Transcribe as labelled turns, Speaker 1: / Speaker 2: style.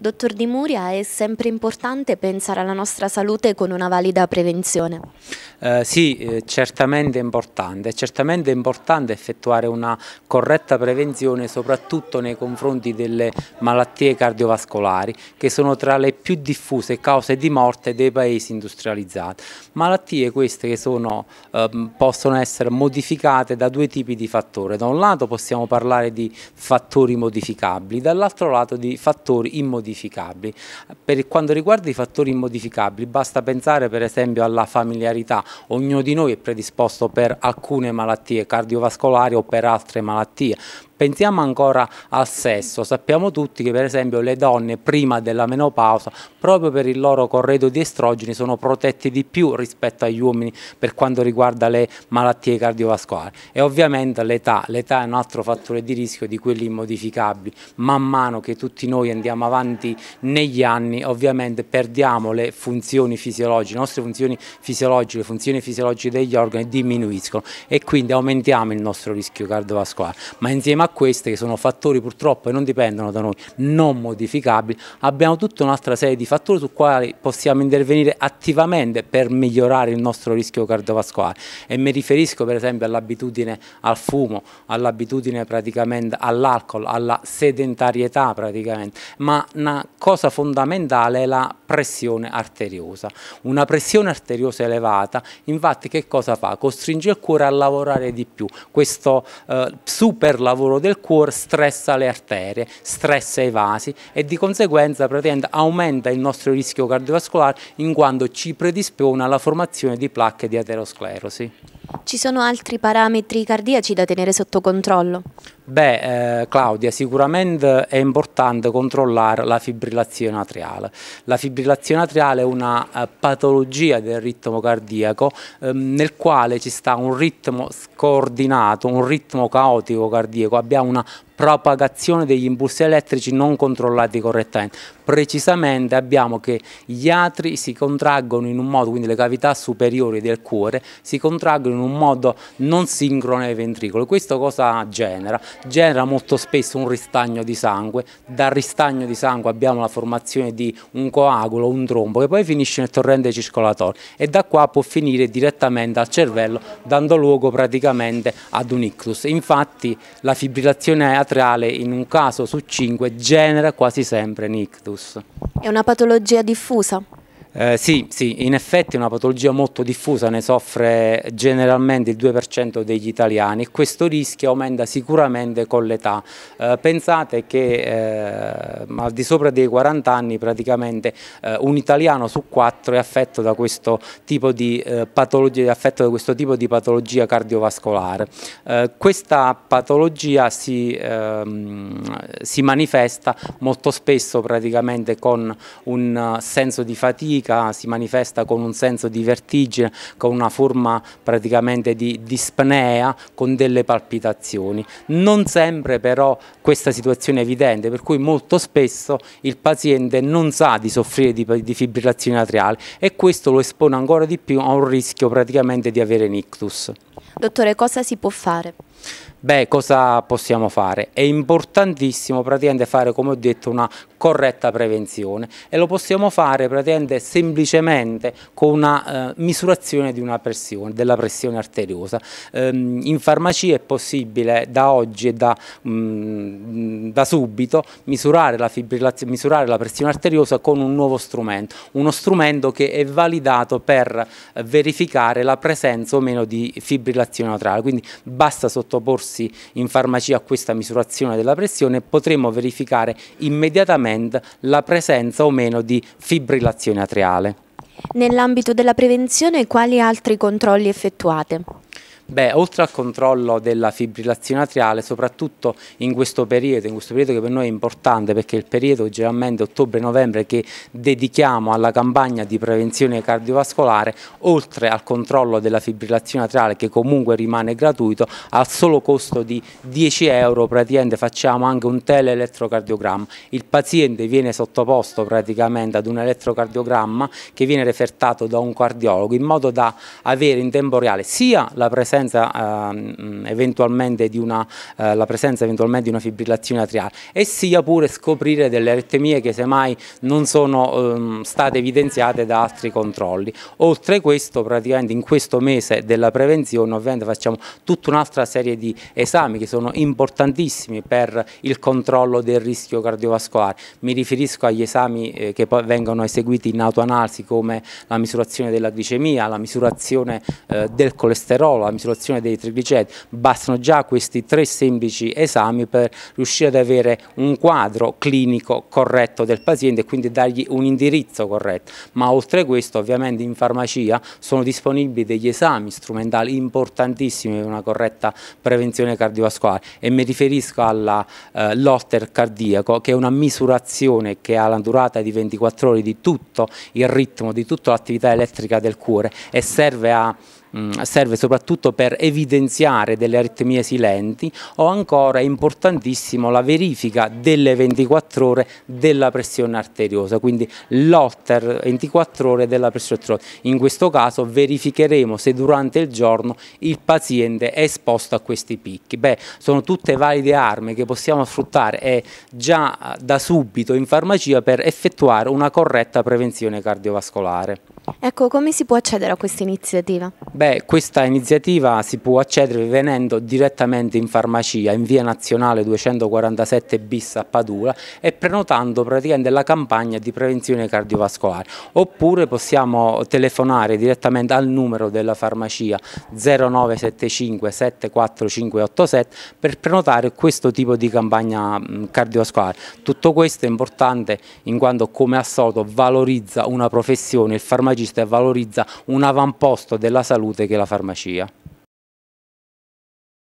Speaker 1: Dottor Di Muria, è sempre importante pensare alla nostra salute con una valida prevenzione?
Speaker 2: Eh, sì, eh, certamente è importante. È Certamente importante effettuare una corretta prevenzione soprattutto nei confronti delle malattie cardiovascolari che sono tra le più diffuse cause di morte dei paesi industrializzati. Malattie queste che sono, eh, possono essere modificate da due tipi di fattori. Da un lato possiamo parlare di fattori modificabili, dall'altro lato di fattori immodificabili immodificabili. Per quanto riguarda i fattori immodificabili basta pensare per esempio alla familiarità, ognuno di noi è predisposto per alcune malattie cardiovascolari o per altre malattie, Pensiamo ancora al sesso, sappiamo tutti che per esempio le donne prima della menopausa proprio per il loro corredo di estrogeni sono protette di più rispetto agli uomini per quanto riguarda le malattie cardiovascolari e ovviamente l'età, l'età è un altro fattore di rischio di quelli immodificabili, man mano che tutti noi andiamo avanti negli anni ovviamente perdiamo le funzioni fisiologiche, le nostre funzioni fisiologiche, le funzioni fisiologiche degli organi diminuiscono e quindi aumentiamo il nostro rischio cardiovascolare, ma insieme a ma questi che sono fattori purtroppo e non dipendono da noi, non modificabili, abbiamo tutta un'altra serie di fattori su quali possiamo intervenire attivamente per migliorare il nostro rischio cardiovascolare e mi riferisco per esempio all'abitudine al fumo, all'abitudine praticamente all'alcol, alla sedentarietà praticamente, ma una cosa fondamentale è la pressione arteriosa. Una pressione arteriosa elevata infatti che cosa fa? Costringe il cuore a lavorare di più, questo eh, super lavoro lavoro del cuore stressa le arterie, stressa i vasi e di conseguenza aumenta il nostro rischio cardiovascolare in quanto ci predispone alla formazione di placche di aterosclerosi.
Speaker 1: Ci sono altri parametri cardiaci da tenere sotto controllo?
Speaker 2: Beh, eh, Claudia, sicuramente è importante controllare la fibrillazione atriale. La fibrillazione atriale è una eh, patologia del ritmo cardiaco ehm, nel quale ci sta un ritmo scoordinato, un ritmo caotico cardiaco, abbiamo una propagazione degli impulsi elettrici non controllati correttamente. Precisamente abbiamo che gli atri si contraggono in un modo, quindi le cavità superiori del cuore si contraggono in un modo modo non sincrono ai ventricoli. Questo cosa genera? Genera molto spesso un ristagno di sangue, dal ristagno di sangue abbiamo la formazione di un coagulo, un trombo che poi finisce nel torrente circolatorio e da qua può finire direttamente al cervello dando luogo praticamente ad un ictus. Infatti la fibrillazione atriale in un caso su 5 genera quasi sempre un ictus.
Speaker 1: È una patologia diffusa?
Speaker 2: Eh, sì, sì, in effetti è una patologia molto diffusa, ne soffre generalmente il 2% degli italiani e questo rischio aumenta sicuramente con l'età. Eh, pensate che eh, al di sopra dei 40 anni praticamente eh, un italiano su quattro è affetto da questo tipo di, eh, patologia, questo tipo di patologia, cardiovascolare. Eh, questa patologia si, ehm, si manifesta molto spesso praticamente con un senso di fatica, fatica, si manifesta con un senso di vertigine, con una forma praticamente di dispnea, con delle palpitazioni. Non sempre però questa situazione è evidente, per cui molto spesso il paziente non sa di soffrire di, di fibrillazione atriale e questo lo espone ancora di più a un rischio praticamente di avere nictus.
Speaker 1: Dottore, cosa si può fare?
Speaker 2: beh cosa possiamo fare? È importantissimo praticamente fare come ho detto una corretta prevenzione e lo possiamo fare praticamente semplicemente con una eh, misurazione una pressione, della pressione arteriosa. Ehm, in farmacia è possibile da oggi e da, mh, mm, da subito misurare la, misurare la pressione arteriosa con un nuovo strumento, uno strumento che è validato per verificare la presenza o meno di fibrillazione neutrale, quindi basta sottoporsi ricorsi in farmacia a questa misurazione della pressione potremo verificare immediatamente la presenza o meno di fibrillazione atriale.
Speaker 1: Nell'ambito della prevenzione quali altri controlli effettuate?
Speaker 2: Beh, oltre al controllo della fibrillazione atriale, soprattutto in questo periodo, in questo periodo che per noi è importante perché è il periodo generalmente ottobre-novembre che dedichiamo alla campagna di prevenzione cardiovascolare, oltre al controllo della fibrillazione atriale che comunque rimane gratuito, al solo costo di 10 euro praticamente facciamo anche un teleelettrocardiogramma. Il paziente viene sottoposto praticamente ad un elettrocardiogramma che viene refertato da un cardiologo in modo da avere in tempo reale sia la presenza presenza ehm, eventualmente di una, eh, la presenza eventualmente di una fibrillazione atriale e sia pure scoprire delle aritmie che semmai non sono ehm, state evidenziate da altri controlli. Oltre questo praticamente in questo mese della prevenzione ovviamente facciamo tutta un'altra serie di esami che sono importantissimi per il controllo del rischio cardiovascolare. Mi riferisco agli esami eh, che poi vengono eseguiti in autoanalisi come la misurazione della glicemia, la misurazione eh, del colesterolo, la misurazione misurazione dei trigliceridi, bastano già questi tre semplici esami per riuscire ad avere un quadro clinico corretto del paziente e quindi dargli un indirizzo corretto, ma oltre a questo ovviamente in farmacia sono disponibili degli esami strumentali importantissimi per una corretta prevenzione cardiovascolare e mi riferisco alla eh, Lotter cardiaco che è una misurazione che ha la durata di 24 ore di tutto il ritmo, di tutta l'attività elettrica del cuore e serve a Mm, serve soprattutto per evidenziare delle aritmie silenti o ancora è importantissimo la verifica delle 24 ore della pressione arteriosa, quindi l'otter 24 ore della pressione arteriosa. In questo caso verificheremo se durante il giorno il paziente è esposto a questi picchi. Beh, sono tutte valide armi che possiamo sfruttare e già da subito in farmacia per effettuare una corretta prevenzione cardiovascolare.
Speaker 1: Ecco, come si può accedere a questa iniziativa?
Speaker 2: Beh, questa iniziativa si può accedere venendo direttamente in farmacia in via nazionale 247 bis a Padula e prenotando praticamente la campagna di prevenzione cardiovascolare. Oppure possiamo telefonare direttamente al numero della farmacia 0975 74587 per prenotare questo tipo di campagna cardiovascolare. Tutto questo è importante in quanto come assoluto valorizza una professione, il farmacista farmacista e valorizza un avamposto della salute che è la farmacia.